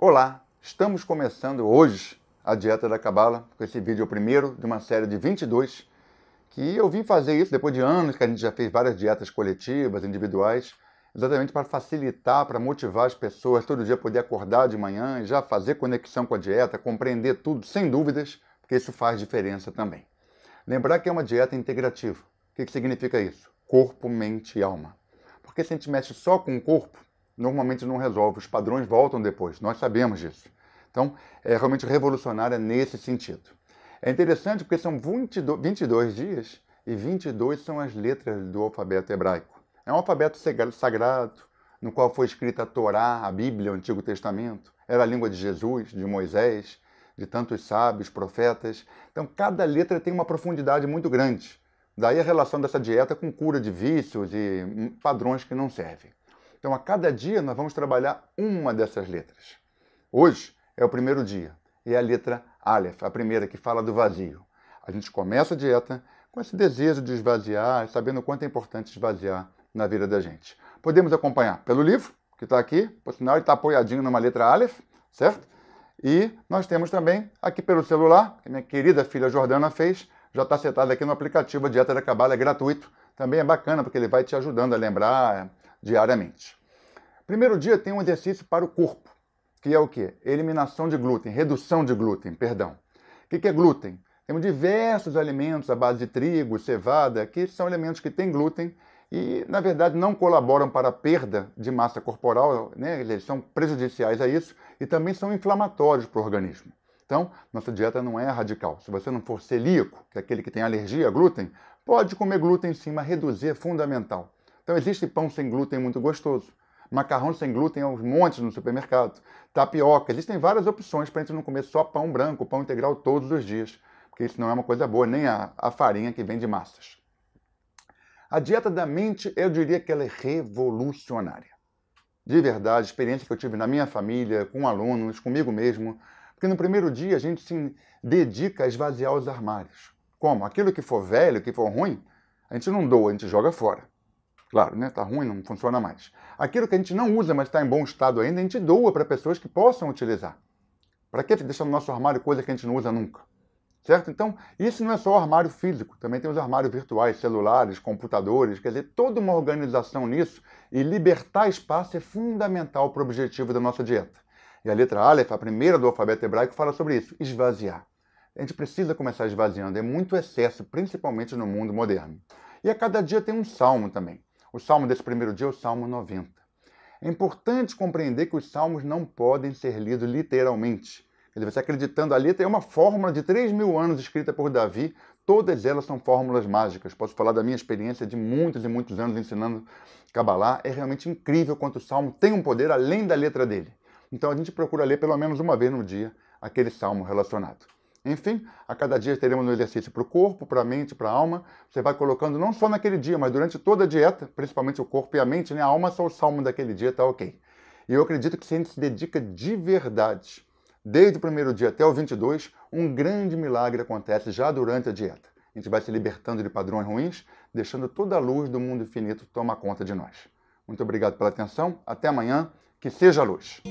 Olá, estamos começando hoje a Dieta da Cabala, com esse vídeo é o primeiro de uma série de 22, que eu vim fazer isso depois de anos que a gente já fez várias dietas coletivas, individuais, exatamente para facilitar, para motivar as pessoas todo dia poder acordar de manhã e já fazer conexão com a dieta, compreender tudo sem dúvidas, porque isso faz diferença também. Lembrar que é uma dieta integrativa. O que significa isso? Corpo, mente e alma. Porque se a gente mexe só com o corpo, normalmente não resolve. Os padrões voltam depois, nós sabemos disso. Então, é realmente revolucionária nesse sentido. É interessante porque são 22, 22 dias e 22 são as letras do alfabeto hebraico. É um alfabeto sagrado, no qual foi escrita a Torá, a Bíblia, o Antigo Testamento. Era a língua de Jesus, de Moisés, de tantos sábios, profetas. Então, cada letra tem uma profundidade muito grande. Daí a relação dessa dieta com cura de vícios e hum, padrões que não servem. Então, a cada dia, nós vamos trabalhar uma dessas letras. Hoje é o primeiro dia e é a letra Aleph, a primeira que fala do vazio. A gente começa a dieta com esse desejo de esvaziar, sabendo o quanto é importante esvaziar na vida da gente. Podemos acompanhar pelo livro, que está aqui, por sinal, ele está apoiadinho numa letra Aleph, certo? E nós temos também aqui pelo celular, que minha querida filha Jordana fez, já está setado aqui no aplicativo Dieta da Cabala, é gratuito. Também é bacana, porque ele vai te ajudando a lembrar, diariamente. Primeiro dia tem um exercício para o corpo, que é o que? Eliminação de glúten, redução de glúten, perdão. O que é glúten? Temos diversos alimentos à base de trigo, cevada, que são alimentos que têm glúten e, na verdade, não colaboram para a perda de massa corporal, né? eles são prejudiciais a isso e também são inflamatórios para o organismo. Então, nossa dieta não é radical. Se você não for celíaco, que é aquele que tem alergia a glúten, pode comer glúten sim, mas reduzir é fundamental. Então existe pão sem glúten muito gostoso. Macarrão sem glúten aos é montes no supermercado. Tapioca. Existem várias opções para a gente não comer só pão branco, pão integral todos os dias. Porque isso não é uma coisa boa, nem a, a farinha que vem de massas. A dieta da mente, eu diria que ela é revolucionária. De verdade, experiência que eu tive na minha família, com alunos, comigo mesmo. Porque no primeiro dia a gente se dedica a esvaziar os armários. Como? Aquilo que for velho, que for ruim, a gente não doa, a gente joga fora. Claro, né? Tá ruim, não funciona mais. Aquilo que a gente não usa, mas está em bom estado ainda, a gente doa para pessoas que possam utilizar. Para que deixar no nosso armário coisa que a gente não usa nunca? Certo? Então, isso não é só o armário físico, também tem os armários virtuais, celulares, computadores, quer dizer, toda uma organização nisso e libertar espaço é fundamental para o objetivo da nossa dieta. E a letra Aleph, a primeira do alfabeto hebraico, fala sobre isso, esvaziar. A gente precisa começar esvaziando, é muito excesso, principalmente no mundo moderno. E a cada dia tem um salmo também. O salmo desse primeiro dia é o salmo 90. É importante compreender que os salmos não podem ser lidos literalmente. Ele vai se acreditando a letra é uma fórmula de 3 mil anos escrita por Davi. Todas elas são fórmulas mágicas. Posso falar da minha experiência de muitos e muitos anos ensinando Kabbalah. É realmente incrível quanto o salmo tem um poder além da letra dele. Então a gente procura ler pelo menos uma vez no dia aquele salmo relacionado. Enfim, a cada dia teremos um exercício para o corpo, para a mente, para a alma. Você vai colocando não só naquele dia, mas durante toda a dieta, principalmente o corpo e a mente, né? A alma só o salmo daquele dia, está ok. E eu acredito que se a gente se dedica de verdade, desde o primeiro dia até o 22, um grande milagre acontece já durante a dieta. A gente vai se libertando de padrões ruins, deixando toda a luz do mundo infinito tomar conta de nós. Muito obrigado pela atenção, até amanhã, que seja luz!